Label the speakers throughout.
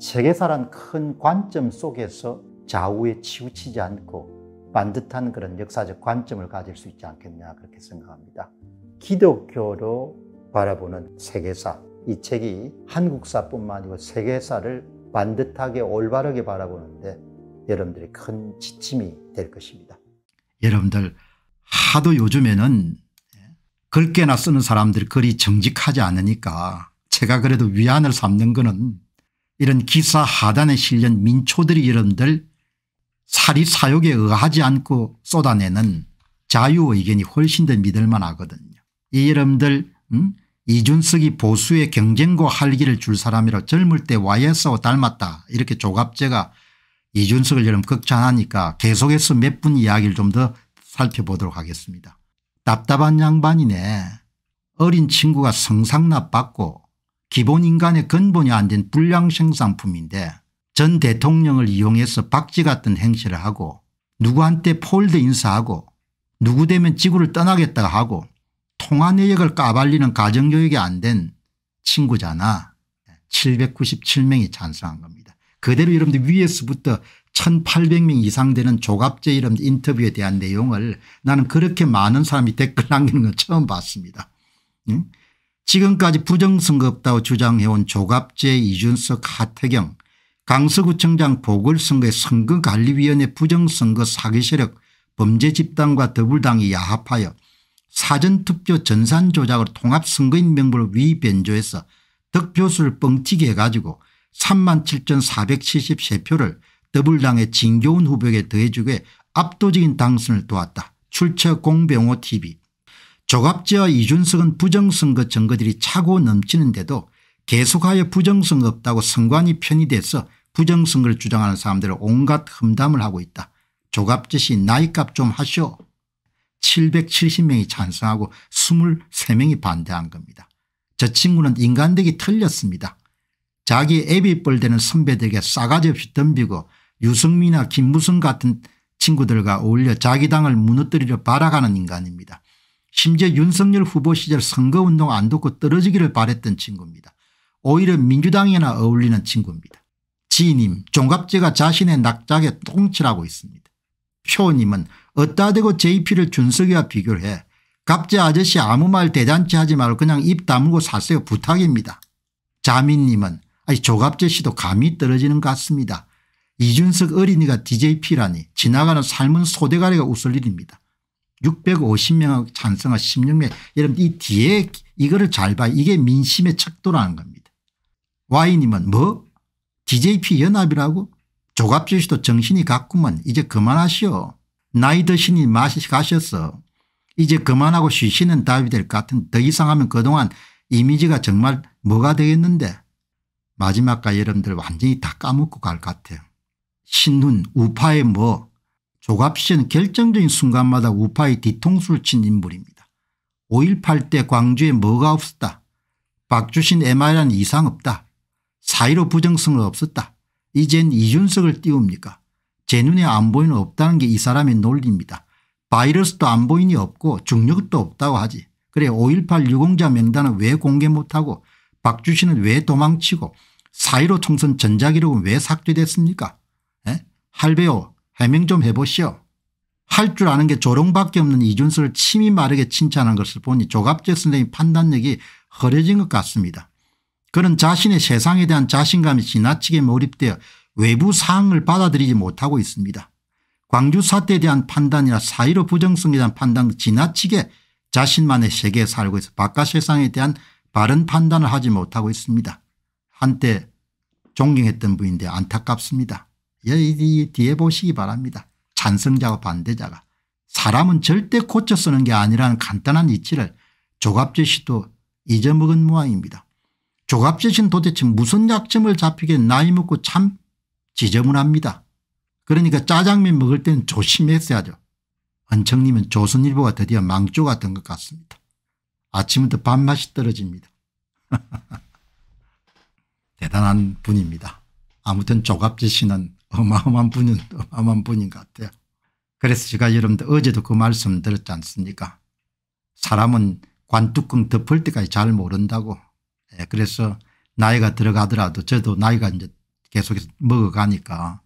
Speaker 1: 세계사란 큰 관점 속에서 좌우에 치우치지 않고 반듯한 그런 역사적 관점을 가질 수 있지 않겠냐 그렇게 생각합니다. 기독교로 바라보는 세계사 이 책이 한국사뿐만 아니고 세계사를 반듯하게 올바르게 바라보는데 여러분들이 큰 지침이 될 것입니다. 여러분들 하도 요즘에는 글게나 쓰는 사람들이 그리 정직하지 않으니까 제가 그래도 위안을 삼는 거는 이런 기사 하단에 실린 민초들이 여러분들 사리사욕에 의하지 않고 쏟아내는 자유의견이 훨씬 더 믿을만 하거든요. 이 여러분들 음? 이준석이 보수의 경쟁과 활기를줄 사람이라 젊을 때 YS와 닮았다 이렇게 조갑제가 이준석을 여러분 극찬하니까 계속해서 몇 분 이야기를 좀 더 살펴보도록 하겠습니다. 답답한 양반이네. 어린 친구가 성상납 받고 기본 인간의 근본이 안 된 불량 생산품인데 전 대통령을 이용해서 박쥐 같은 행실을 하고 누구한테 폴드 인사하고 누구 되면 지구를 떠나겠다 고 하고 통화 내역을 까발리는 가정교육이 안 된 친구잖아. 797명이 찬성한 겁니다. 그대로 여러분들 위에서부터 1800명 이상 되는 조갑제 이런 인터뷰에 대한 내용을 나는 그렇게 많은 사람이 댓글 남기는 건 처음 봤습니다. 응? 지금까지 부정선거없다고 주장해온 조갑재 이준석 하태경 강서구청장 보궐선거의 선거관리위원회 부정선거 사기세력 범죄집단과 더불당이 야합하여 사전투표 전산 조작을 통합선거인 명부를 위변조해서 득표수를 뻥튀기 해가지고 3만 7473표를 더불당의 진교훈 후보에게 더해주게 압도적인 당선을 도왔다. 출처 공병호 tv 조갑지와 이준석은 부정선거 증거들이 차고 넘치는데도 계속하여 부정선거 없다고 선관위 편이 돼서 부정선거를 주장하는 사람들을 온갖 험담을 하고 있다. 조갑지씨 나이값 좀하쇼 770명이 찬성하고 23명이 반대한 겁니다. 저 친구는 인간되기 틀렸습니다. 자기 애비뻘 되는 선배들에게 싸가지 없이 덤비고 유승민이나 김무성 같은 친구들과 어울려 자기 당을 무너뜨리려 바라가는 인간입니다. 심지어 윤석열 후보 시절 선거운동 안 돕고 떨어지기를 바랬던 친구입니다. 오히려 민주당이나 어울리는 친구입니다. 지님 종갑제가 자신의 낙작에 똥칠하고 있습니다. 표님은 어따 대고 JP를 준석이와 비교를 해 갑제 아저씨 아무 말 대잔치 하지 말고 그냥 입 다물고 사세요 부탁입니다. 자민님은 아니 조갑제 씨도 감이 떨어지는 것 같습니다. 이준석 어린이가 DJP라니 지나가는 삶은 소대가리가 웃을 일입니다. 650명하고 찬성하 16명 여러분 이 뒤에 이거를 잘 봐. 이게 민심의 척도라는 겁니다. Y님은 뭐 DJP 연합이라고 조갑지시도 정신이 갔구먼 이제 그만하시오. 나이 드시니 맛이 가셨어. 이제 그만하고 쉬시는 답이 될 것 같은 더 이상하면 그동안 이미지가 정말 뭐가 되겠는데 마지막까 여러분들 완전히 다 까먹고 갈 것 같아요. 신훈 우파의 뭐 조갑씨는 결정적인 순간마다 우파의 뒤통수를 친 인물입니다. 5.18 때 광주에 뭐가 없었다. 박주신 MR이란 이상 없다. 사이로 부정성은 없었다. 이젠 이준석을 띄웁니까. 제 눈에 안 보이는 없다는 게 이 사람의 논리입니다. 바이러스도 안 보이니 없고 중력도 없다고 하지. 그래 5.18 유공자 명단은 왜 공개 못하고 박주신은 왜 도망치고 사이로 총선 전자기록은 왜 삭제됐습니까? 에? 할배요 해명 좀 해보시오. 할 줄 아는 게 조롱밖에 없는 이준수를 침이 마르게 칭찬한 것을 보니 조갑재 선생님 판단력이 흐려진 것 같습니다. 그는 자신의 세상에 대한 자신감이 지나치게 몰입되어 외부 사항을 받아들이지 못하고 있습니다. 광주 사태에 대한 판단이나 사의로 부정성에 대한 판단 지나치게 자신만의 세계에 살고 있어 바깥 세상에 대한 바른 판단을 하지 못하고 있습니다. 한때 존경했던 분인데 안타깝습니다. 여기 뒤에 보시기 바랍니다. 찬성자와 반대자가 사람은 절대 고쳐 쓰는 게 아니라는 간단한 이치를 조갑제씨도 잊어먹은 모양입니다. 조갑제는 도대체 무슨 약점을 잡히게 나이 먹고 참 지저분합니다. 그러니까 짜장면 먹을 때는 조심했어야죠. 은청님은 조선일보가 드디어 망조가 된 것 같습니다. 아침부터 밥맛이 떨어집니다. 대단한 분입니다. 아무튼 조갑제 씨는 어마어마한 분인, 어마어마한 분인 것 같아요. 그래서 제가 여러분들 어제도 그 말씀 드렸지 않습니까 사람은 관뚜껑 덮을 때까지 잘 모른다고 예, 그래서 나이가 들어가더라도 저도 나이가 이제 계속해서 먹어가니까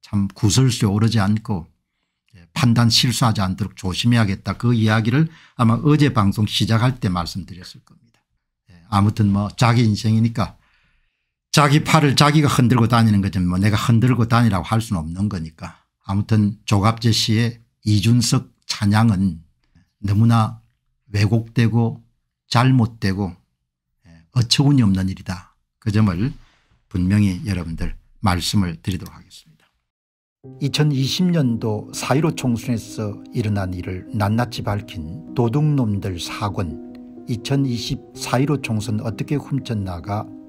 Speaker 1: 참 구설수에 오르지 않고 예, 판단 실수하지 않도록 조심해야겠다 그 이야기를 아마 어제 방송 시작할 때 말씀드렸을 겁니다. 예, 아무튼 뭐 자기 인생이니까 자기 팔을 자기가 흔들고 다니는 거지 뭐 내가 흔들고 다니라고 할 수는 없는 거니까 아무튼 조갑재 씨의 이준석 찬양은 너무나 왜곡되고 잘못되고 예, 어처구니 없는 일이다 그 점을 분명히 여러분들 말씀을 드리도록 하겠습니다. 2020년도 4.15 총선에서 일어난 일을 낱낱이 밝힌 도둑놈들 사권 2020 4.15 총선 어떻게 훔쳤나가